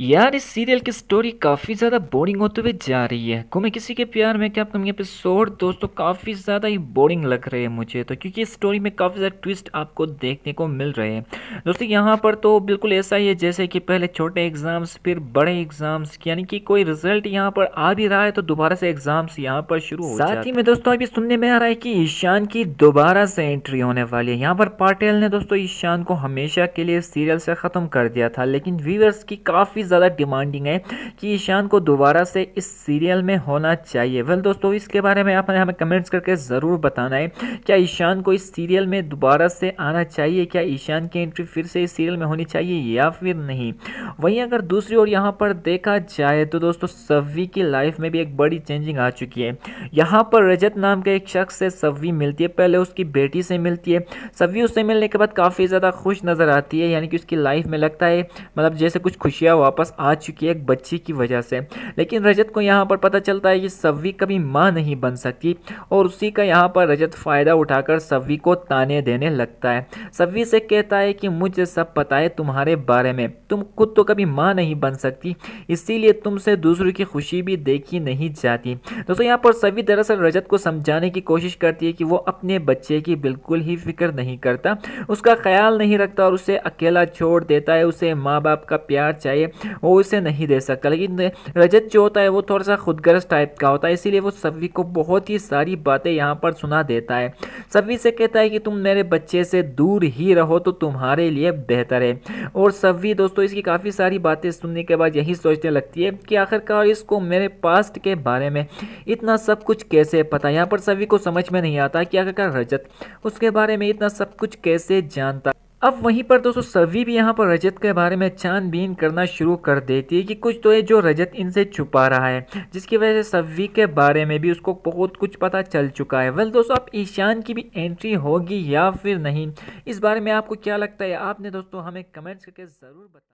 यार इस सीरियल की स्टोरी काफ़ी ज़्यादा बोरिंग होते हुए जा रही है गुमे किसी के प्यार में क्या कमी एपिसोड दोस्तों तो काफ़ी ज़्यादा ही बोरिंग लग रहे हैं मुझे तो क्योंकि इस स्टोरी में काफ़ी ज़्यादा ट्विस्ट आपको देखने को मिल रहे हैं दोस्तों यहाँ पर तो बिल्कुल ऐसा ही है जैसे कि पहले छोटे एग्ज़ाम्स फिर बड़े एग्ज़ाम्स यानी कि कोई रिजल्ट यहाँ पर आ भी रहा है तो दोबारा से एग्ज़ाम्स यहाँ पर शुरू हो साथ ही में दोस्तों अभी सुनने में आ रहा है कि ईशान की दोबारा से एंट्री होने वाली है यहाँ पर पाटिल ने दोस्तों ईशान को हमेशा के लिए सीरियल से ख़त्म कर दिया था लेकिन व्यूवर्स की काफ़ी काफ़ी ज़्यादा डिमांडिंग है कि ईशान को दोबारा से इस सीरियल में होना चाहिए वेल दोस्तों इसके बारे में आपने हमें कमेंट्स करके ज़रूर बताना है क्या ईशान को इस सीरियल में दोबारा से आना चाहिए क्या ईशान की एंट्री फिर से इस सीरियल में होनी चाहिए या फिर नहीं वहीं अगर दूसरी ओर यहाँ पर देखा जाए तो दोस्तों सवी की लाइफ में भी एक बड़ी चेंजिंग आ चुकी है यहाँ पर रजत नाम के एक शख्स से सवी मिलती है पहले उसकी बेटी से मिलती है सव्वी उससे मिलने के बाद काफ़ी ज़्यादा खुश नज़र आती है यानी कि उसकी लाइफ में लगता है मतलब जैसे कुछ खुशियाँ वापस आ चुकी है एक बच्ची की वजह से लेकिन रजत को यहाँ पर पता चलता है कि सव्वी कभी माँ नहीं बन सकती और उसी का यहाँ पर रजत फ़ायदा उठाकर सव्वी को ताने देने लगता है सव्वी से कहता है कि मुझे सब पता है तुम्हारे बारे में तुम खुद तो कभी माँ नहीं बन सकती इसीलिए तुमसे दूसरों की खुशी भी देखी नहीं जाती दोस्तों यहाँ पर सव्वी दरअसल रजत को समझाने की कोशिश करती है कि वो अपने बच्चे की बिल्कुल ही फिक्र नहीं करता उसका ख्याल नहीं रखता और उसे अकेला छोड़ देता है उसे माँ बाप का प्यार चाहिए वो उसे नहीं दे सकता लेकिन रजत जो होता है वो थोड़ा सा खुदगर्ज टाइप का होता है इसीलिए वो सभी को बहुत ही सारी बातें यहाँ पर सुना देता है सभी से कहता है कि तुम मेरे बच्चे से दूर ही रहो तो तुम्हारे लिए बेहतर है और सभी दोस्तों इसकी काफ़ी सारी बातें सुनने के बाद यही सोचने लगती है कि आखिरकार इसको मेरे पास्ट के बारे में इतना सब कुछ कैसे पता यहाँ पर सभी को समझ में नहीं आता कि आखिरकार रजत उसके बारे में इतना सब कुछ कैसे जानता अब वहीं पर दोस्तों सभी भी यहाँ पर रजत के बारे में छानबीन करना शुरू कर देती है कि कुछ तो है जो रजत इनसे छुपा रहा है जिसकी वजह से सभी के बारे में भी उसको बहुत कुछ पता चल चुका है वेल दोस्तों अब ईशान की भी एंट्री होगी या फिर नहीं इस बारे में आपको क्या लगता है आपने दोस्तों हमें कमेंट्स करके ज़रूर बता